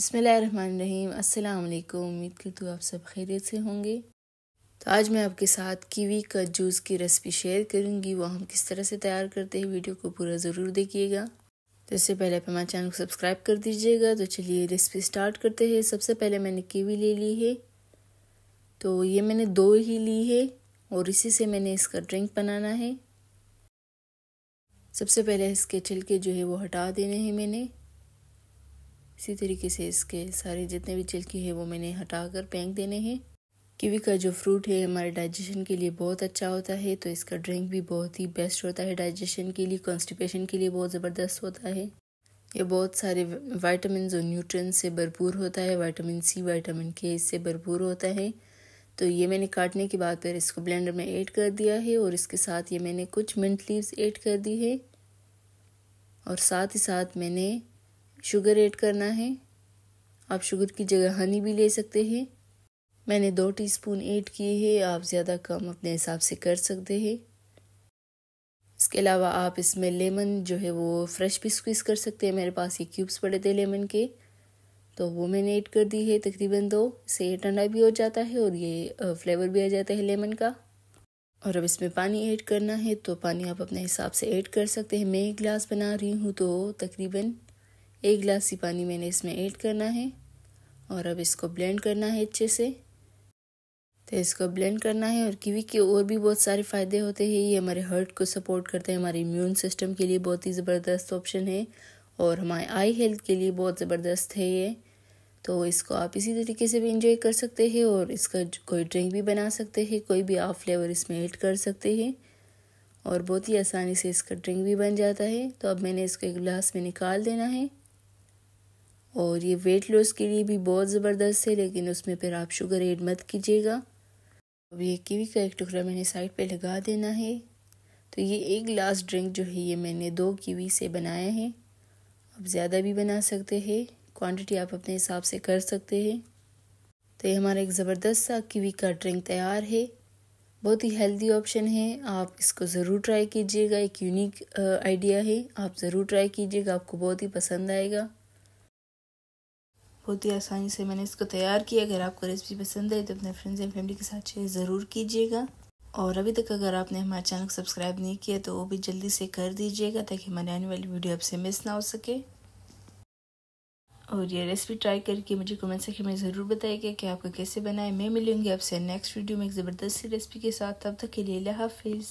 बसमीम असलकुम उम्मीद करती हूँ आप सब खैरियत से होंगे तो आज मैं आपके साथ कीवी का जूस की रेसिपी शेयर करूँगी वो हम किस तरह से तैयार करते हैं वीडियो को पूरा ज़रूर देखिएगा तो इससे पहले आप हमारे चैनल को सब्सक्राइब कर दीजिएगा तो चलिए रेसिपी स्टार्ट करते हैं सबसे पहले मैंने कीवी ले ली है तो ये मैंने दो ही ली है और इसी से मैंने इसका ड्रिंक बनाना है सबसे पहले इसके छिलके जो है वो हटा देने हैं मैंने इसी तरीके से इसके सारे जितने भी छिलके हैं वो मैंने हटा कर फेंक देने हैं कीवी का जो फ्रूट है हमारे डाइजेशन के लिए बहुत अच्छा होता है तो इसका ड्रिंक भी बहुत ही बेस्ट होता है डाइजेशन के लिए कॉन्स्टिपेशन के लिए बहुत ज़बरदस्त होता है ये बहुत सारे वाइटामिन और न्यूट्रन से भरपूर होता है वाइटामिन सी वाइटामिन के इससे भरपूर होता है तो ये मैंने काटने के बाद फिर इसको ब्लेंडर में ऐड कर दिया है और इसके साथ ये मैंने कुछ मिंट लीव्स ऐड कर दी है और साथ ही साथ मैंने शुगर ऐड करना है आप शुगर की जगह हनी भी ले सकते हैं मैंने दो टीस्पून ऐड किए हैं आप ज़्यादा कम अपने हिसाब से कर सकते हैं इसके अलावा आप इसमें लेमन जो है वो फ्रेश भी स्क्वीज़ कर सकते हैं मेरे पास ये क्यूब्स पड़े थे लेमन के तो वो मैंने ऐड कर दी है तकरीबन दो इससे ये ठंडा भी हो जाता है और ये फ्लेवर भी आ जाता है लेमन का और अब इसमें पानी ऐड करना है तो पानी आप अपने हिसाब से ऐड कर सकते हैं मैं एक गिलास बना रही हूँ तो तकरीबन एक गिलास ही पानी मैंने इसमें ऐड करना है और अब इसको ब्लेंड करना है अच्छे से तो इसको ब्लेंड करना है और कीवी के और भी बहुत सारे फ़ायदे होते हैं ये हमारे हार्ट को सपोर्ट करते हैं हमारे इम्यून सिस्टम के लिए बहुत ही ज़बरदस्त ऑप्शन है और हमारे आई हेल्थ के लिए बहुत ज़बरदस्त है ये तो इसको आप इसी तरीके से भी इंजॉय कर सकते हैं और इसका कोई ड्रिंक भी बना सकते हैं कोई भी आप फ्लेवर इसमें ऐड कर सकते हैं और बहुत ही आसानी से इसका ड्रिंक भी बन जाता है तो अब मैंने इसको एक गिलास में निकाल देना है और ये वेट लॉस के लिए भी बहुत ज़बरदस्त है लेकिन उसमें फिर आप शुगर ऐड मत कीजिएगा अब ये कीवी का एक टुकड़ा मैंने साइड पे लगा देना है तो ये एक ग्लास ड्रिंक जो है ये मैंने दो कीवी से बनाया है आप ज़्यादा भी बना सकते हैं क्वांटिटी आप अपने हिसाब से कर सकते हैं तो ये हमारा एक ज़बरदस्त सा कीवी का ड्रिंक तैयार है बहुत ही हेल्दी ऑप्शन है आप इसको ज़रूर ट्राई कीजिएगा एक यूनिक आइडिया है आप ज़रूर ट्राई कीजिएगा आपको बहुत ही पसंद आएगा बहुत ही आसानी से मैंने इसको तैयार किया अगर आपको रेसिपी पसंद है तो अपने फ्रेंड्स एंड फैमिली के साथ शेयर ज़रूर कीजिएगा और अभी तक अगर आपने हमारे चैनल को सब्सक्राइब नहीं किया तो वो भी जल्दी से कर दीजिएगा ताकि हमारे आने वाली वीडियो आपसे मिस ना हो सके और ये रेसिपी ट्राई करके मुझे कमेंट सेक्शन में ज़रूर बताइएगा कि आपको कैसे बनाए मैं मिलूँगी आपसे नेक्स्ट वीडियो में एक ज़बरदस्ती रेसिपी के साथ तब तक के लिए हाफिज़